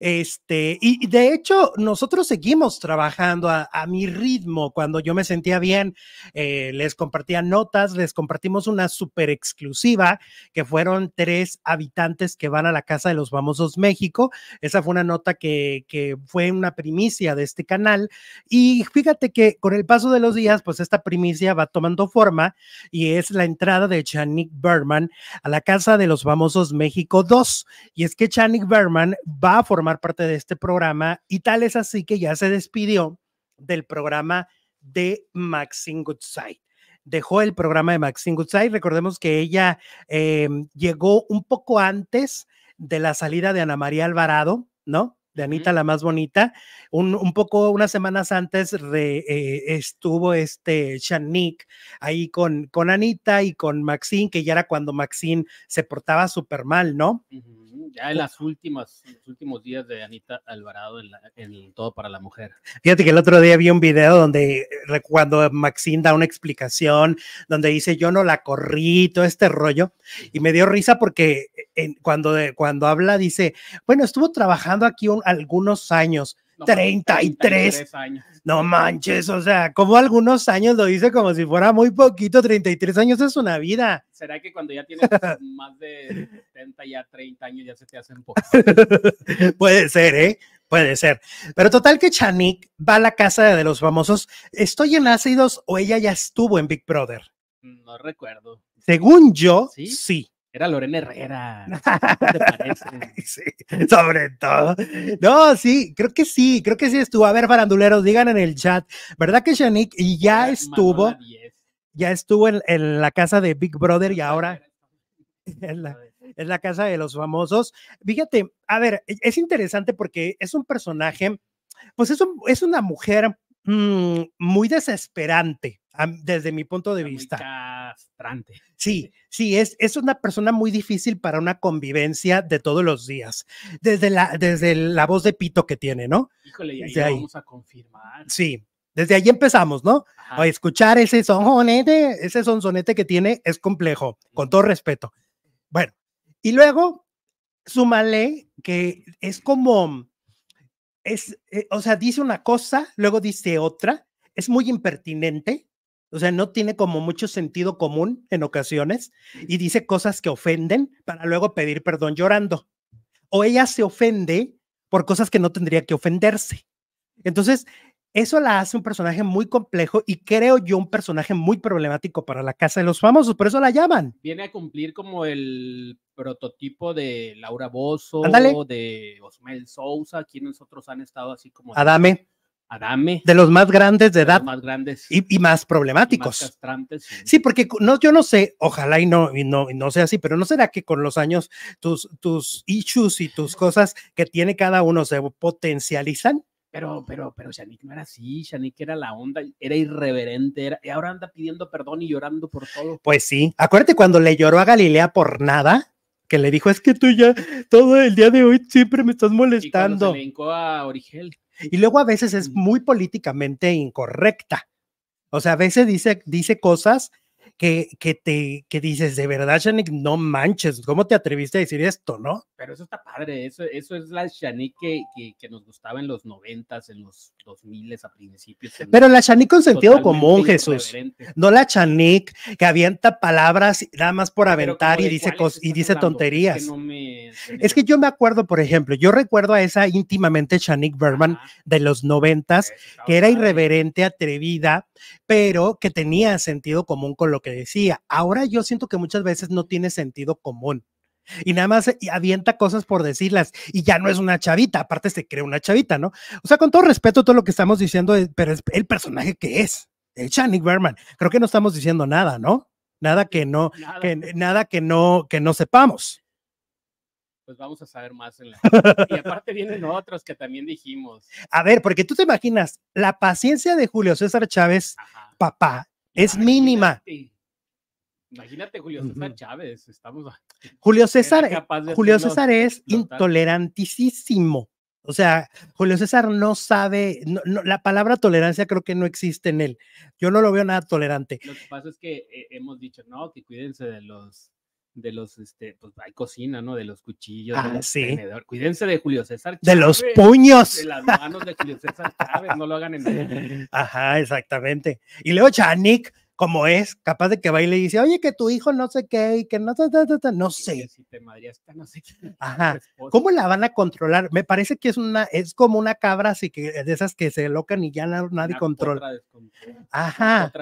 Este, y de hecho, nosotros seguimos trabajando a, mi ritmo. Cuando yo me sentía bien, eh, les compartía notas, les compartimos una super exclusiva, que fueron tres habitantes que van a la Casa de los Famosos México. Esa fue una nota que, que fue una primicia de este canal. Y fíjate que con el paso de los días, pues esta primicia va tomando forma y es la entrada de Chanik Berman a la Casa de los Famosos México 2. Y es que Chanik Berman va a formar parte de este programa y tal es así que ya se despidió del programa de Maxine Goodside. Dejó el programa de Maxine Goodside. Recordemos que ella em, llegó un poco antes de la salida de Ana María Alvarado, ¿no? de Anita, la más bonita. Un, poco, unas semanas antes de, eh, estuvo este Shanique ahí con, con Anita y con Maxine, que ya era cuando Maxine se portaba súper mal, ¿no? ya en las últimas, los últimos días de Anita Alvarado en, Todo para la Mujer. Fíjate que el otro día vi un video donde cuando Maxine da una explicación, donde dice yo no la corrí, todo este rollo, y me dio risa porque cuando, eh, cuando habla dice, bueno, estuvo trabajando aquí algunos años, 33, 33 años. No manches, o sea, como algunos años lo dice como si fuera muy poquito, 33 años es una vida. ¿Será que cuando ya tienes más de 70, ya 30 años, ya se te hacen poco? Puede ser, ¿eh? Puede ser. Pero total que Chanik va a la casa de los famosos. ¿Estoy en ácidos o ella ya estuvo en Big Brother? No recuerdo. Según yo, sí. Era Lorena Herrera. ¿Te sobre todo. No, sí, creo que sí, creo que sí estuvo. A ver, faranduleros, digan en el chat, ¿verdad que Shanique ya estuvo? Ya estuvo en, la casa de Big Brother y ahora en la, casa de los famosos. Fíjate, a ver, e, es interesante porque es un personaje, pues es, es una mujer mm, muy desesperante, desde mi punto de vista. Castrante. Sí, sí, es, es una persona muy difícil para una convivencia de todos los días, desde la, desde la voz de pito que tiene, ¿no? Híjole, y ahí, vamos a confirmar. Sí, desde ahí empezamos, ¿no? a escuchar ese sonete, ese sonsonete que tiene es complejo, con todo respeto. Bueno, y luego, súmale que es como, es, eh, o sea, dice una cosa, luego dice otra, es muy impertinente, o sea, no tiene como mucho sentido común en ocasiones y dice cosas que ofenden para luego pedir perdón llorando. O ella se ofende por cosas que no tendría que ofenderse. Entonces, eso la hace un personaje muy complejo y creo yo un personaje muy problemático para la casa de los famosos, por eso la llaman. Viene a cumplir como el prototipo de Laura Bozo, de Osmel Sousa, quienes otros han estado así como... Adame. Adame. De los más grandes de edad. más grandes. Y, más problemáticos. sí. porque no, yo no sé, ojalá y no, y no, no sea así, pero ¿no será que con los años tus, tus issues y tus cosas que tiene cada uno se potencializan? Pero, pero, pero Shanique no era así, Shanique era la onda, era irreverente, y ahora anda pidiendo perdón y llorando por todo. Pues sí, acuérdate cuando le lloró a Galilea por nada, que le dijo, es que tú ya todo el día de hoy siempre me estás molestando. Y se le a Origel. Y luego a veces es muy políticamente incorrecta. O sea, a veces dice, dice cosas que, te, dices, de verdad, Shanik, no manches, ¿cómo te atreviste a decir esto, no? Pero eso está padre, eso, eso es la Chanik que, que, nos gustaba en los noventas, en los dos miles a principios. Pero la Chanik con sentido común, Jesús. No la Chanik que avienta palabras nada más por aventar y dice, y dice tonterías. Es que, yo me acuerdo, por ejemplo, yo recuerdo a esa íntimamente Shanik Berman de los noventas, que era irreverente, atrevida, pero que tenía sentido común con lo que decía. Ahora yo siento que muchas veces no tiene sentido común. Y nada más avienta cosas por decirlas. Y ya no es una chavita, aparte se cree una chavita, ¿no? O sea, con todo respeto todo lo que estamos diciendo, eh, pero el personaje que es, el Channing Berman. Creo que no estamos diciendo nada, ¿no? Nada que no, nada que, nada que no, que no sepamos pues vamos a saber más. En la... y aparte vienen otros que también dijimos. A ver, porque tú te imaginas, la paciencia de Julio César Chávez, papá, es mínima. Imagínate Julio César Chávez, estamos... Julio César, eh, Julio César es intolerantísimo. O sea, Julio César no sabe, la palabra tolerancia creo que no existe en él. Yo no lo veo nada tolerante. Lo que pasa es que eh, hemos dicho, no, que cuídense de los, de los, este, pues, hay cocina, ¿no? De los cuchillos. Ah, cuídense de Julio César. de los puños. De las manos de Julio César Chávez, no lo hagan en... Ajá, exactamente. Y luego Chanik como es, capaz de que va y dice, oye, que tu hijo no sé qué, y que no, no sé. no sé Ajá. ¿Cómo la van a controlar? Me parece que es una, es como una cabra así que, de esas que se locan y ya nadie controla. Ajá.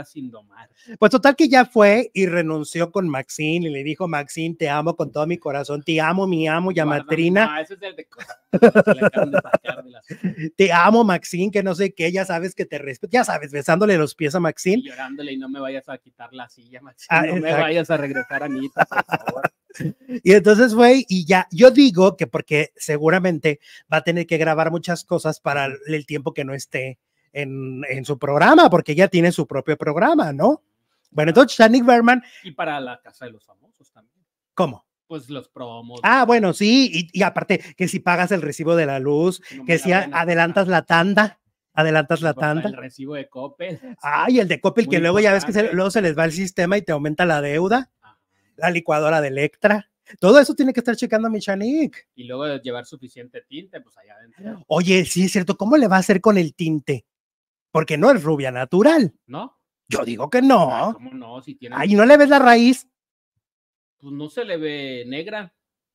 Pues total que ya fue y renunció con Maxine y le dijo, Maxine, te amo con todo mi corazón, te amo, mi amo, Yamatrina. No, ese es el de te amo, Maxine, que no sé qué, ya sabes que te respeto, ya sabes, besándole los pies a Maxine. llorándole y no me vayas a quitar la silla, Maxi, ah, no me vayas a regresar a Anita, por Y entonces, güey, y ya, yo digo que porque seguramente va a tener que grabar muchas cosas para el tiempo que no esté en, en su programa, porque ya tiene su propio programa, ¿no? Bueno, entonces Shannon. Berman. Y para la Casa de los Famosos también. ¿Cómo? Pues los promos. Ah, bueno, sí, y, aparte, que si pagas el recibo de la luz, que si adelantas la tanda adelantas la tanda. El recibo de copel. Ay, el de Copel que luego ya ves que luego se les va el sistema y te aumenta la deuda. La licuadora de Electra. Todo eso tiene que estar checando a mi Y luego llevar suficiente tinte, pues allá adentro. Oye, sí es cierto, ¿cómo le va a hacer con el tinte? Porque no es rubia natural. ¿No? Yo digo que no. Ah, ¿Cómo no? Si Ay, ¿no le ves la raíz? Pues no se le ve negra.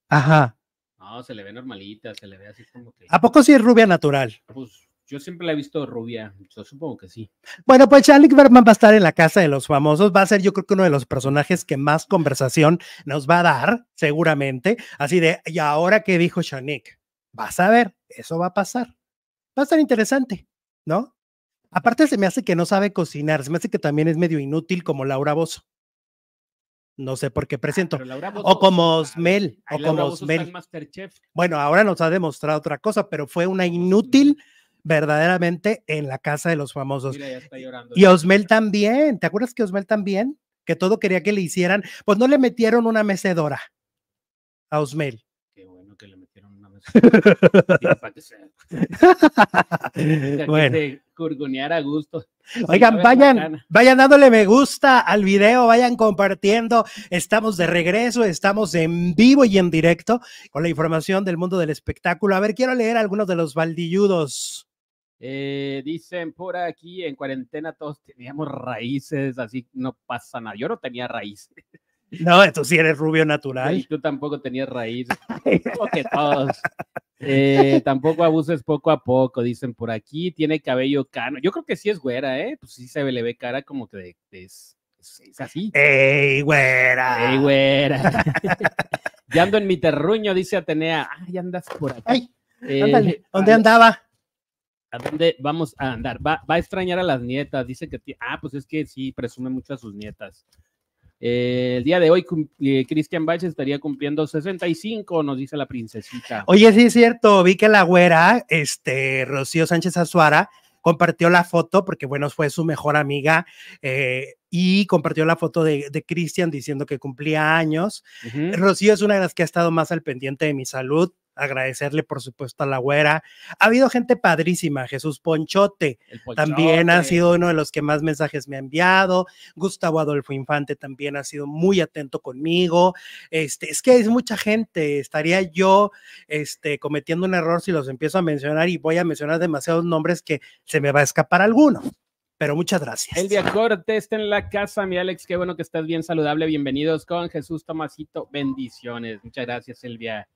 Ajá. No, se le ve normalita, se le ve así como que. ¿A poco sí es rubia natural? Pues yo siempre la he visto rubia, yo supongo que sí. Bueno, pues Alec Berman va a estar en la casa de los famosos, va a ser yo creo que uno de los personajes que más conversación nos va a dar, seguramente, así de, y ahora qué dijo Shanik, vas a ver, eso va a pasar, va a estar interesante, ¿no? Aparte se me hace que no sabe cocinar, se me hace que también es medio inútil como Laura Bozo. No sé por qué ah, presento. o como Smell. o como Osmel. Bueno, ahora nos ha demostrado otra cosa, pero fue una inútil verdaderamente en la casa de los famosos. y Osmel también, ¿te acuerdas que Osmel también? Que todo quería que le hicieran, pues no le metieron una mecedora a Osmel. Qué bueno que le metieron una mecedora. que bueno. a gusto. Oigan, vayan, vayan dándole me gusta al video, vayan compartiendo. Estamos de regreso, estamos en vivo y en directo con la información del mundo del espectáculo. A ver, quiero leer algunos de los baldilludos. Eh, dicen por aquí, en cuarentena todos teníamos raíces, así no pasa nada. Yo no tenía raíces. No, tú sí eres rubio natural. tú tampoco tenías raíces. que todos. Eh, tampoco abuses poco a poco, dicen por aquí. Tiene cabello cano. Yo creo que sí es güera, ¿eh? Pues sí se le ve cara como que es, así. ¡Ey, güera! ¡Ey, güera! ya ando en mi terruño, dice Atenea. ¡Ay, andas por aquí! Eh, ¿Dónde andaba? ¿A dónde vamos a andar? Va, a extrañar a las nietas. Dice que, ah, pues es que sí, presume mucho a sus nietas. Eh, el día de hoy, eh, Cristian Bach estaría cumpliendo 65, nos dice la princesita. Oye, sí es cierto, vi que la güera, este, Rocío Sánchez Azuara, compartió la foto, porque bueno, fue su mejor amiga, eh, y compartió la foto de, de Cristian diciendo que cumplía años. Rocío es una de las que ha estado más al pendiente de mi salud, agradecerle, por supuesto, a la güera. Ha habido gente padrísima, Jesús Ponchote, también ha sido uno de los que más mensajes me ha enviado. Gustavo Adolfo Infante también ha sido muy atento conmigo. Este, es que es mucha gente, estaría yo este, cometiendo un error si los empiezo a mencionar y voy a mencionar demasiados nombres que se me va a escapar alguno pero muchas gracias. Elvia Corte está en la casa, mi Alex, qué bueno que estás bien saludable, bienvenidos con Jesús Tomasito, bendiciones, muchas gracias Elvia.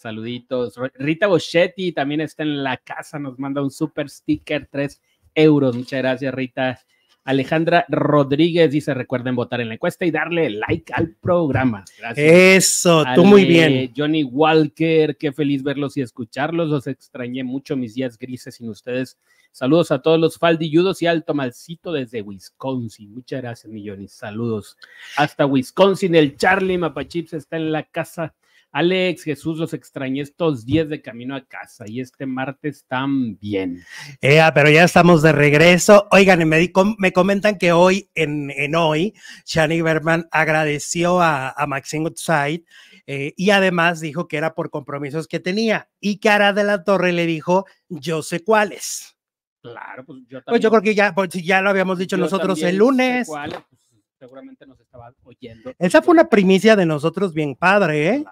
Saluditos. Rita Boschetti también está en la casa, nos manda un super sticker, tres euros. Muchas gracias, Rita. Alejandra Rodríguez dice: Recuerden votar en la encuesta y darle like al programa. Gracias. Eso, tú muy bien. Johnny Walker, qué feliz verlos y escucharlos. Los extrañé mucho mis días grises sin ustedes. Saludos a todos los faldilludos y al Tomalcito desde Wisconsin. Muchas gracias, mi Johnny. Saludos hasta Wisconsin. El Charlie Mapachips está en la casa. Alex Jesús, los extrañé estos días de camino a casa y este martes también. Ea, pero ya estamos de regreso. Oigan, me, me comentan que hoy, en, hoy, Shani Berman agradeció a, a Maxine Woodside eh, y además dijo que era por compromisos que tenía y Cara de la Torre le dijo, yo sé cuáles. Claro, pues yo también. Pues yo creo que ya, pues, ya lo habíamos dicho nosotros el lunes. cuáles, pues seguramente nos estaban oyendo. Esa fue una primicia de nosotros bien padre, ¿eh?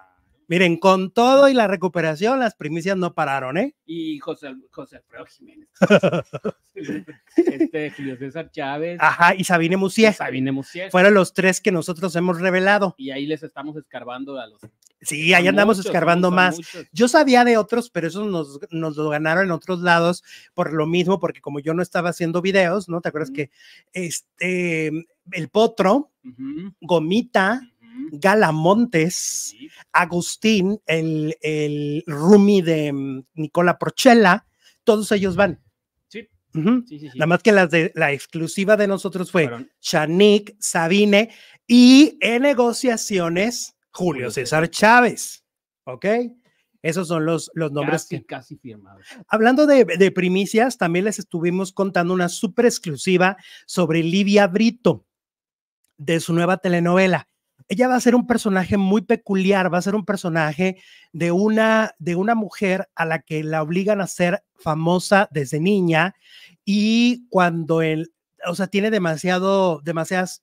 Miren, con todo y la recuperación, las primicias no pararon, ¿eh? Y José, José Alfredo Jiménez. este, Julio César Chávez. Ajá, y Sabine Musier. Sabine Musier. Fueron los tres que nosotros hemos revelado. Y ahí les estamos escarbando a los. Sí, ahí andamos escarbando más. Yo sabía de otros, pero esos nos, nos, lo ganaron en otros lados por lo mismo, porque como yo no estaba haciendo videos, ¿no? ¿Te acuerdas que este, el potro, gomita, Galamontes, Agustín, el, el Rumi de mm, Nicola Porchela, todos ellos van. Nada más que la exclusiva de nosotros fue Chanik, Sabine y en negociaciones Julio César Chávez. ¿Ok? Esos son los, los nombres. que... casi firmados. Hablando de, de, primicias, también les estuvimos contando una super exclusiva sobre Livia Brito de su nueva telenovela ella va a ser un personaje muy peculiar, va a ser un personaje de una, de una mujer a la que la obligan a ser famosa desde niña y cuando él, o sea, tiene demasiado, demasiados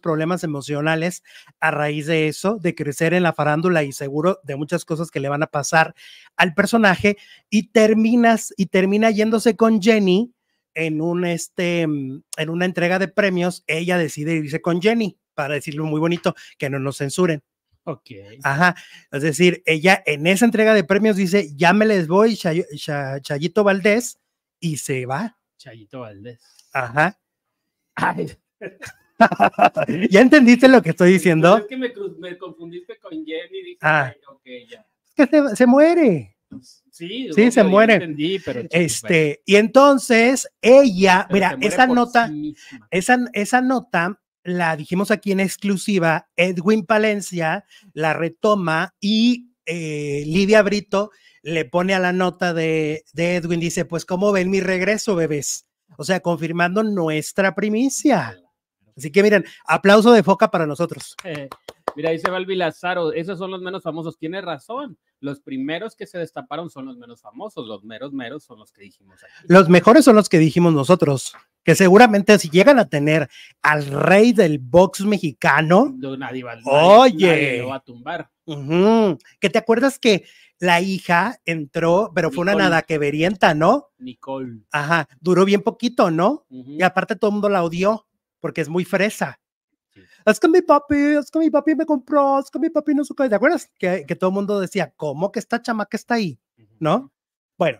problemas emocionales a raíz de eso, de crecer en la farándula y seguro de muchas cosas que le van a pasar al personaje y terminas y termina yéndose con Jenny en un este, en una entrega de premios, ella decide irse con Jenny para decirlo muy bonito, que no nos censuren. Ok. Ajá. Es decir, ella en esa entrega de premios dice, ya me les voy, Chayito Valdés, y se va. Chayito Valdés. Ajá. ¿Ya entendiste lo que estoy diciendo? es que me, confundiste con Jenny. Dije, ah. ok, ya. Es que se, muere. Sí, sí se muere. Pues. este, y entonces ella, mira, esa nota, esa, esa nota la dijimos aquí en exclusiva, Edwin Palencia la retoma y eh, Lidia Brito le pone a la nota de, Edwin, dice, pues ¿cómo ven mi regreso, bebés? O sea, confirmando nuestra primicia. Así que miren, aplauso de foca para nosotros. Eh, mira, dice valvi Lazaro, esos son los menos famosos. Tiene razón. Los primeros que se destaparon son los menos famosos. Los meros meros son los que dijimos Los mejores son los que dijimos nosotros que seguramente si llegan a tener al rey del box mexicano, oye, a tumbar. Que te acuerdas que la hija entró, pero fue una nada que verienta, ¿no? Nicole. Ajá, duró bien poquito, ¿no? Y aparte todo el mundo la odió porque es muy fresa. Es que mi papi, es que mi papi me compró, es que mi papi no supo. ¿Te acuerdas? Que, que todo el mundo decía, ¿cómo que esta que está ahí? ¿No? Bueno,